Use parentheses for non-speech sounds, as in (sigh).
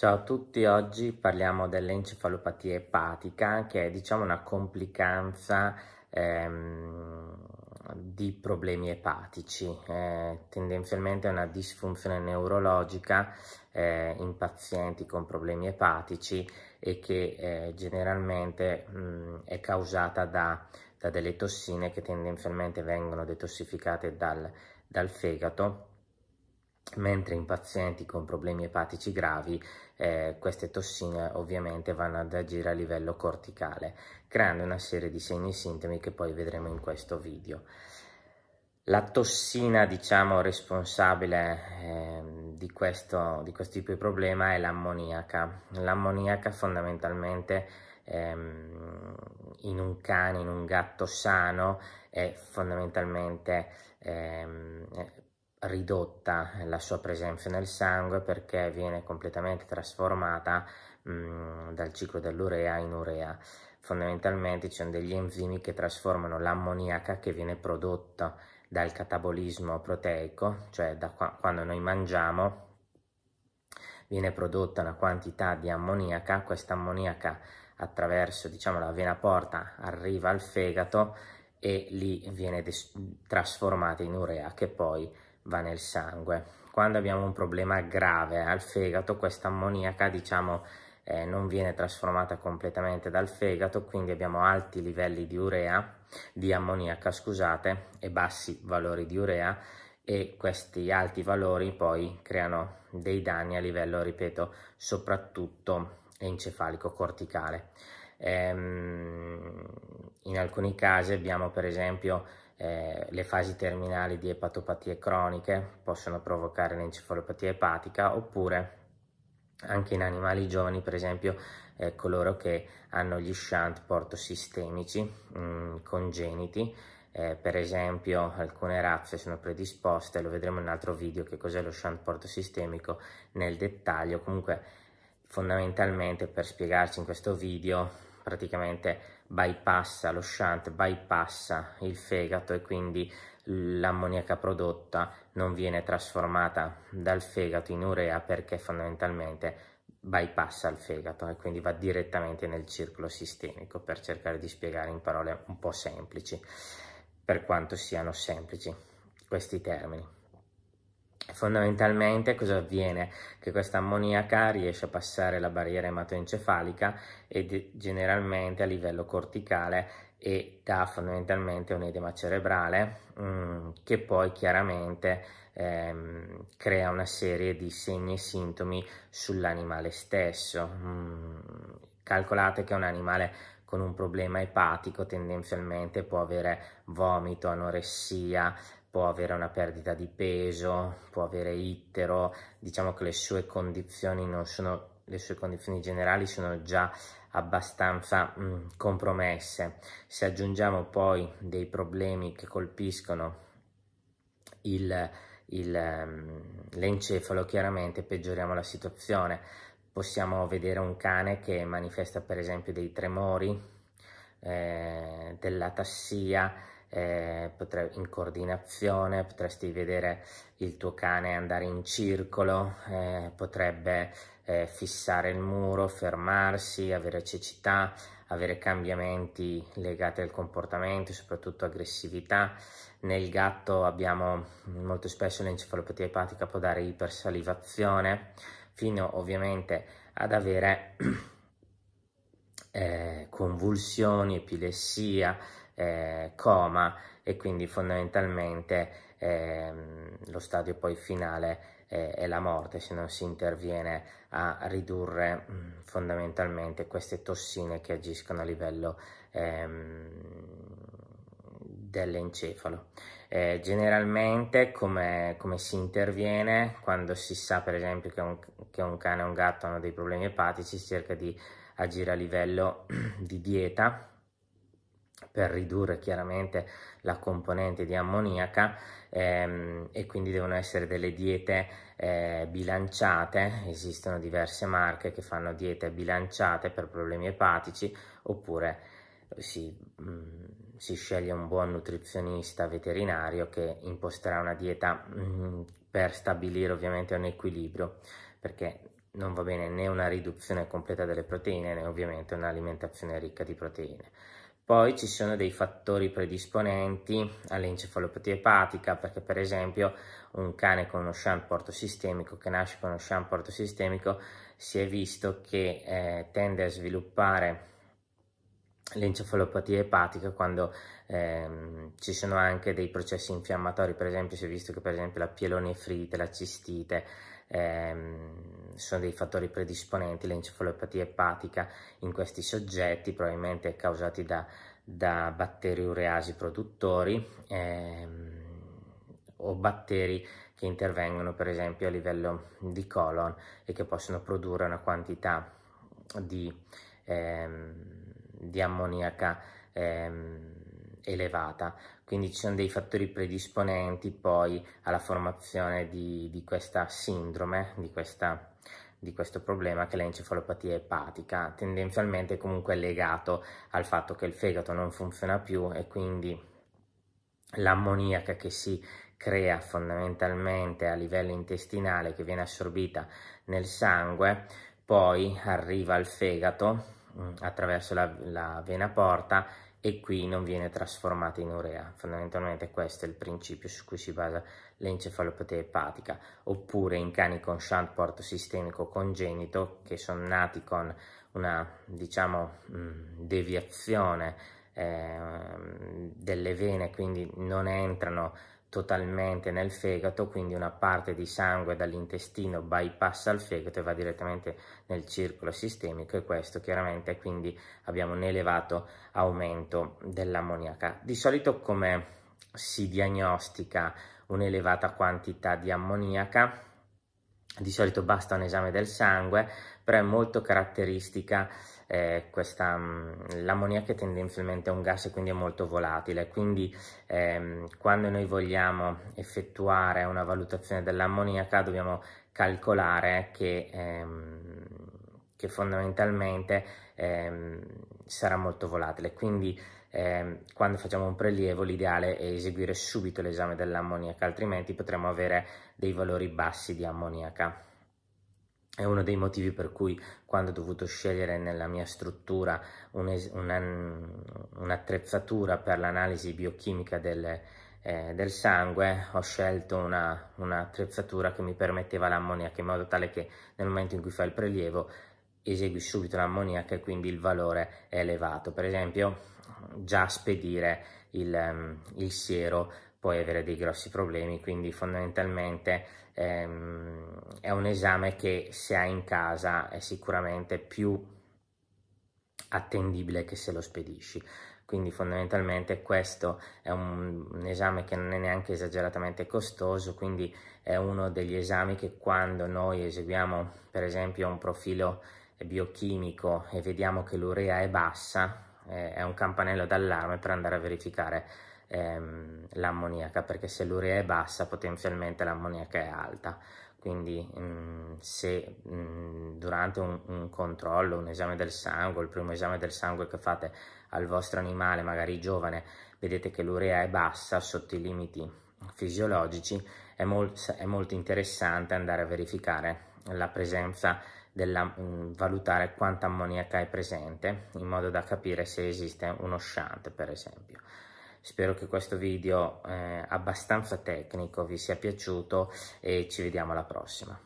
Ciao a tutti, oggi parliamo dell'encefalopatia epatica che è diciamo una complicanza ehm, di problemi epatici, eh, tendenzialmente è una disfunzione neurologica eh, in pazienti con problemi epatici e che eh, generalmente mh, mm, è causata da, da, delle tossine che tendenzialmente vengono detossificate dal, dal fegato mentre in pazienti con problemi epatici gravi eh, queste tossine ovviamente vanno ad agire a livello corticale, creando una serie di segni e sintomi che poi vedremo in questo video. La tossina, diciamo, responsabile eh, di, questo, di, questo, tipo di problema è l'ammoniaca. L'ammoniaca fondamentalmente ehm, in un cane, in un gatto sano, è fondamentalmente ehm, ridotta la sua presenza nel sangue perché viene completamente trasformata mh, mhmm, dal ciclo dell'urea in urea. Fondamentalmente ci sono degli enzimi che trasformano l'ammoniaca che viene prodotta dal catabolismo proteico, cioè da qua, quando noi mangiamo viene prodotta una quantità di ammoniaca, questa ammoniaca attraverso diciamo, la vena porta arriva al fegato e lì viene trasformata in urea che poi va nel sangue. Quando abbiamo un problema grave al fegato, questa ammoniaca, diciamo, eh, non viene trasformata completamente dal fegato, quindi abbiamo alti livelli di urea, di ammoniaca, scusate, e bassi valori di urea e questi alti valori poi creano dei danni a livello, ripeto, soprattutto encefalico-corticale. Ehm, in alcuni casi abbiamo per esempio eh, le fasi terminali di epatopatie croniche possono provocare l'encefalopatia epatica oppure anche in animali giovani, per esempio eh, coloro che hanno gli shunt portosistemici mh, mm, congeniti, eh, per esempio alcune razze sono predisposte, lo vedremo in un altro video che cos'è lo shunt portosistemico nel dettaglio, comunque fondamentalmente per spiegarci in questo video praticamente bypassa lo shunt, bypassa il fegato e quindi l'ammoniaca prodotta non viene trasformata dal fegato in urea perché fondamentalmente bypassa il fegato e quindi va direttamente nel circolo sistemico per cercare di spiegare in parole un po' semplici per quanto siano semplici questi termini. Fondamentalmente cosa avviene? Che questa ammoniaca riesce a passare la barriera ematoencefalica e generalmente a livello corticale e dà fondamentalmente un edema cerebrale mm, che poi chiaramente ehm, crea una serie di segni e sintomi sull'animale stesso. Mm, calcolate che un animale con un problema epatico tendenzialmente può avere vomito, anoressia, può avere una perdita di peso, può avere ittero, diciamo che le sue condizioni, sono, le sue condizioni generali sono già abbastanza mh, mm, compromesse. Se aggiungiamo poi dei problemi che colpiscono il, il, mm, l'encefalo, chiaramente peggioriamo la situazione. Possiamo vedere un cane che manifesta per esempio dei tremori, eh, dell'atassia, eh, potrei, in coordinazione, potresti vedere il tuo cane andare in circolo, eh, potrebbe eh, fissare il muro, fermarsi, avere cecità, avere cambiamenti legati al comportamento, soprattutto aggressività. Nel gatto abbiamo molto spesso l'encefalopatia epatica può dare ipersalivazione, fino ovviamente ad avere (clears throat) eh, convulsioni, epilessia, eh, coma e quindi fondamentalmente ehm, lo stadio poi finale eh, è la morte se non si interviene a ridurre mm, fondamentalmente queste tossine che agiscono a livello ehm, dell'encefalo. Eh, generalmente come, come, si interviene quando si sa per esempio che un, che un cane o un gatto hanno dei problemi epatici si cerca di agire a livello (clears throat) di dieta per ridurre chiaramente la componente di ammoniaca ehm, e quindi devono essere delle diete eh, bilanciate, esistono diverse marche che fanno diete bilanciate per problemi epatici oppure si, mh, mm, si sceglie un buon nutrizionista veterinario che imposterà una dieta mh, mm, per stabilire ovviamente un equilibrio perché non va bene né una riduzione completa delle proteine né ovviamente un'alimentazione ricca di proteine poi ci sono dei fattori predisponenti all'encefalopatia epatica, perché per esempio un cane con uno shunt sistemico, che nasce con uno shunt sistemico, si è visto che eh, tende a sviluppare l'encefalopatia epatica quando ehm, ci sono anche dei processi infiammatori, per esempio si è visto che per esempio la pielonefrite, la cistite, ehm, sono dei fattori predisponenti, l'encefalopatia epatica in questi soggetti probabilmente causati da, da batteri ureasi produttori ehm, o batteri che intervengono per esempio a livello di colon e che possono produrre una quantità di, ehm, di ammoniaca ehm, elevata quindi ci sono dei fattori predisponenti poi alla formazione di, di questa sindrome, di, questa, di, questo problema che è l'encefalopatia epatica, tendenzialmente comunque legato al fatto che il fegato non funziona più e quindi l'ammoniaca che si crea fondamentalmente a livello intestinale che viene assorbita nel sangue, poi arriva al fegato mm, attraverso la, la vena porta e qui non viene trasformata in urea. Fondamentalmente questo è il principio su cui si basa l'encefalopatia epatica, oppure in cani con shunt porto sistemico congenito che sono nati con una diciamo, mm, deviazione eh, delle vene, quindi non entrano totalmente nel fegato, quindi una parte di sangue dall'intestino bypassa il fegato e va direttamente nel circolo sistemico e questo chiaramente quindi abbiamo un elevato aumento dell'ammoniaca. Di solito come si diagnostica un'elevata quantità di ammoniaca? di solito basta un esame del sangue, però è molto caratteristica eh, questa, mm, l'ammoniaca è tendenzialmente un gas e quindi è molto volatile, quindi ehm, quando noi vogliamo effettuare una valutazione dell'ammoniaca dobbiamo calcolare che, ehm, che fondamentalmente ehm, sarà molto volatile. Quindi ehm, quando facciamo un prelievo l'ideale è eseguire subito l'esame dell'ammoniaca, altrimenti potremo avere dei valori bassi di ammoniaca. È uno dei motivi per cui quando ho dovuto scegliere nella mia struttura un'attrezzatura un per l'analisi biochimica del, eh, del, sangue, ho scelto un'attrezzatura una che mi permetteva l'ammoniaca in modo tale che nel momento in cui fai il prelievo esegui subito l'ammoniaca e quindi il valore è elevato. Per esempio, già spedire il, ehm, il siero puoi avere dei grossi problemi, quindi fondamentalmente ehm, è un esame che se hai in casa è sicuramente più attendibile che se lo spedisci. Quindi fondamentalmente questo è un, un esame che non è neanche esageratamente costoso, quindi è uno degli esami che quando noi eseguiamo per esempio un profilo biochimico e vediamo che l'urea è bassa, eh, è un campanello d'allarme per andare a verificare ehm, l'ammoniaca, perché se l'urea è bassa potenzialmente l'ammoniaca è alta. Quindi mh, mm, se mh, mm, durante un, un, controllo, un esame del sangue, il primo esame del sangue che fate al vostro animale, magari giovane, vedete che l'urea è bassa sotto i limiti fisiologici, è, mol è molto interessante andare a verificare la presenza di della, mh, mm, valutare quanta ammoniaca è presente in modo da capire se esiste uno shunt per esempio. Spero che questo video eh, abbastanza tecnico vi sia piaciuto e ci vediamo alla prossima.